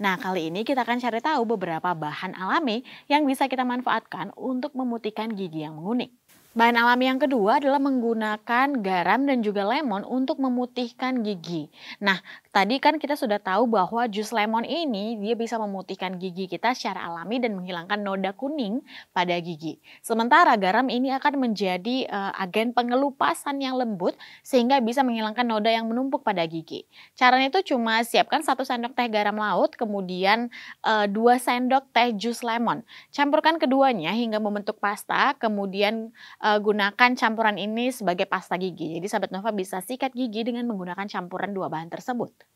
Nah, kali ini kita akan cari tahu beberapa bahan alami yang bisa kita manfaatkan untuk memutihkan gigi yang menguning. Bahan alami yang kedua adalah menggunakan garam dan juga lemon untuk memutihkan gigi. Nah, tadi kan kita sudah tahu bahwa jus lemon ini dia bisa memutihkan gigi kita secara alami dan menghilangkan noda kuning pada gigi. Sementara garam ini akan menjadi uh, agen pengelupasan yang lembut sehingga bisa menghilangkan noda yang menumpuk pada gigi. Caranya itu cuma siapkan satu sendok teh garam laut, kemudian uh, dua sendok teh jus lemon. Campurkan keduanya hingga membentuk pasta, kemudian uh, gunakan campuran ini sebagai pasta gigi. Jadi sahabat Nova bisa sikat gigi dengan menggunakan campuran dua bahan tersebut.